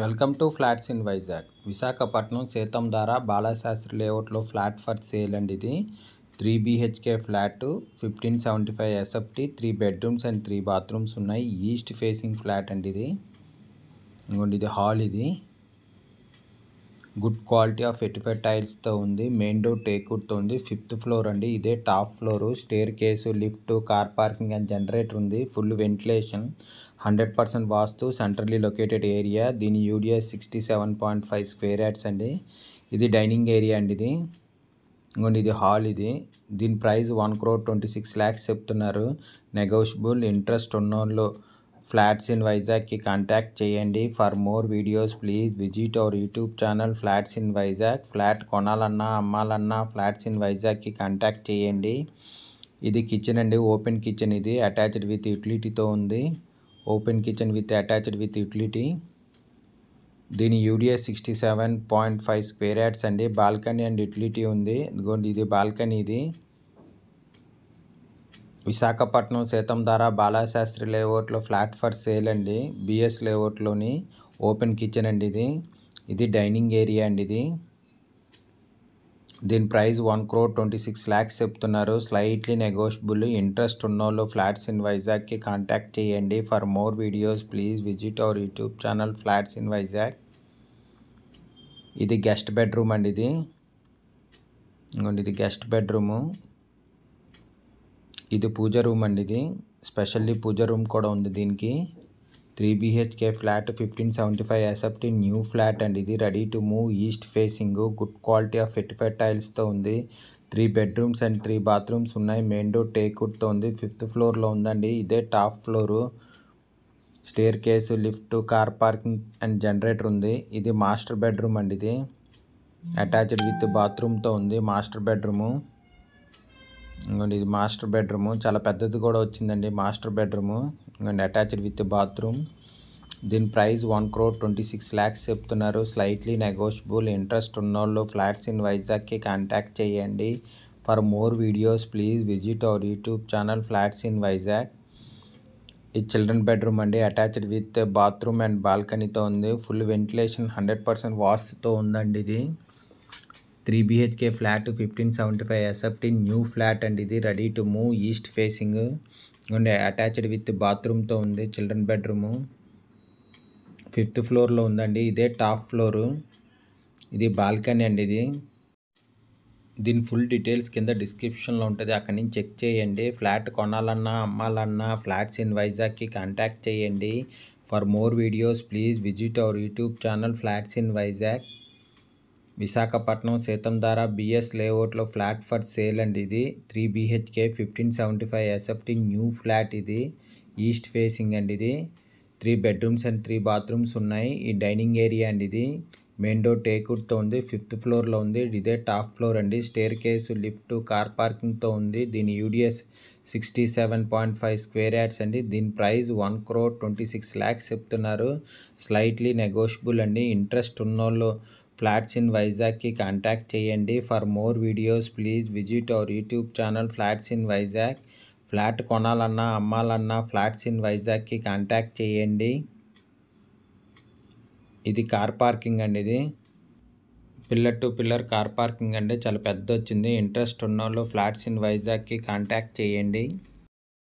welcome to flats in Vizag Visakhapatnam సీతం Seethammadhara Balasastri లేఅవుట్లో flat for sale అండి ఇది three BHK flat fifteen seventy five SFT three bedrooms and three bathrooms ఉన్నాయి east facing flat అండి ఇది ఇంకోండి ఇది హాల్ ఇది గుడ్ క్వాలిటీ ఆఫ్ ఎటిఫైడ్ టైల్స్తో ఉంది మెయిన్ డోర్ టేక్వుడ్తో ఉంది ఫిఫ్త్ ఫ్లోర్ అండి ఇదే top floor staircase lift car parking and generator ఉంది full ventilation hundred percent vastu centrally located area దీని UDS sixty seven point five square yards అండి ఇది డైనింగ్ ఏరియా అండి ఇది ఇంకోండి ఇది హాల్ ఇది దీని price one crore twenty six lakhs చెప్తున్నారు నెగోషియబుల్ ఇంట్రెస్ట్ ఉన్నోళ్ళు ఫ్లాట్స్ ఇన్ వైజాగ్కి కాంటాక్ట్ చేయండి for more videos please visit our YouTube channel flats in Vizag flat కొనాలన్నా అమ్మాలన్నా ఫ్లాట్స్ ఇన్ వైజాగ్కి కాంటాక్ట్ చేయండి ఇది కిచెన్ అండి ఓపెన్ కిచెన్ ఇది అటాచ్డ్ విత్ యూటిలిటీతో ఉంది open kitchen with attached with utility దీని UDS sixty seven point five square yards అండి బాల్కనీ అండ్ యూటిలిటీ ఉంది ఇదిగోండి ఇది బాల్కనీ ఇది విశాఖపట్నం సీతంధార బాలాశాస్త్రి లేఅవుట్లో ఫ్లాట్ ఫర్ సేల్ అండి బిఎస్ లేఅవుట్లోని ఓపెన్ కిచెన్ అండి ఇది ఇది డైనింగ్ ఏరియా అండి ఇది దీని price one crore twenty six lakhs చెప్తున్నారు స్లైట్లీ నెగోషియబుల్ ఇంట్రెస్ట్ ఉన్నోళ్ళు ఫ్లాట్స్ ఇన్ వైజాగ్కి కాంటాక్ట్ చేయండి for more videos please visit our YouTube channel flats in Vizag ఇది గెస్ట్ బెడ్రూమ్ అండి ఇది ఇంకోండి ఇది గెస్ట్ బెడ్రూము ఇది పూజ రూమ్ అండి ఇది స్పెషల్లీ పూజ రూమ్ కూడా ఉంది దీనికి three BHK flat fifteen seventy five SFT new flat అండి ఇది ready to move east facing good quality of vitrified టైల్స్తో ఉంది three bedrooms and three bathrooms ఉన్నాయి మెయిన్ డోర్ టేకుడ్తో ఉంది ఫిఫ్త్ ఫ్లోర్లో ఉందండి ఇదే top floor staircase lift car parking and generator ఉంది ఇది మాస్టర్ బెడ్రూమ్ అండి ఇది అటాచ్డ్ విత్ బాత్రూమ్తో ఉంది మాస్టర్ బెడ్రూము ఇంకోండి ఇది మాస్టర్ బెడ్రూము చాలా పెద్దది కూడా వచ్చిందండి master bedroom and attached with bathroom దీని price one crore twenty six lakhs చెప్తున్నారు స్లైట్లీ నెగోషియబుల్ ఇంట్రెస్ట్ ఉన్నోళ్ళు ఫ్లాట్స్ ఇన్ వైజాగ్కి కాంటాక్ట్ చేయండి for more videos please visit our YouTube channel flats in Vizag ఈ చిల్డ్రన్ బెడ్రూమ్ అండి అటాచ్డ్ విత్ బాత్రూమ్ అండ్ బాల్కనీతో ఉంది full ventilation hundred percent వాష్తో ఉందండి ఇది three BHK flat fifteen seventy five SFT new flat అండి ఇది ready to move east facing ఉండే అటాచ్డ్ విత్ బాత్రూమ్తో ఉంది చిల్డ్రన్ బెడ్రూము ఫిఫ్త్ ఫ్లోర్లో ఉందండి ఇదే టాప్ ఫ్లోరు ఇది బాల్కనీ అండి ఇది దీని ఫుల్ డీటెయిల్స్ కింద డిస్క్రిప్షన్లో ఉంటుంది అక్కడి నుంచి చెక్ చేయండి ఫ్లాట్ కొనాలన్నా అమ్మాలన్నా ఫ్లాట్స్ ఇన్ వైజాగ్కి కాంటాక్ట్ చేయండి for more videos please visit our YouTube channel flats in Vizag Visakhapatnam సీతం ద్వారా బిఎస్ లేఅవుట్లో ఫ్లాట్ ఫర్ సేల్ అండి ఇది three BHK fifteen seventy five SFT new flat ఇది ఈస్ట్ ఫేసింగ్ అండి ఇది three bedrooms and three bathrooms ఉన్నాయి ఈ డైనింగ్ ఏరియా అండి ఇది మెయిన్ డోర్ టేకుడ్తో ఉంది ఫిఫ్త్ ఫ్లోర్లో ఉంది ఇదే టాప్ ఫ్లోర్ అండి స్టేర్ కేసు లిఫ్ట్ కార్ పార్కింగ్తో ఉంది దీని UDS sixty seven point five square yards అండి దీని price one crore twenty six lakhs చెప్తున్నారు స్లైట్లీ నెగోషియబుల్ అండి ఇంట్రెస్ట్ ఉన్నోళ్ళు ఫ్లాట్స్ ఇన్ వైజాగ్కి కాంటాక్ట్ చేయండి for more videos please visit our YouTube channel flats in Vizag flat కొనాలన్నా అమ్మాలన్నా ఫ్లాట్స్ ఇన్ వైజాగ్కి కాంటాక్ట్ చేయండి ఇది కార్ పార్కింగ్ అండి ఇది pillar to pillar car parking అండి చాలా పెద్ద వచ్చింది ఇంట్రెస్ట్ ఉన్నోళ్ళు ఫ్లాట్స్ ఇన్ వైజాగ్కి కాంటాక్ట్ చేయండి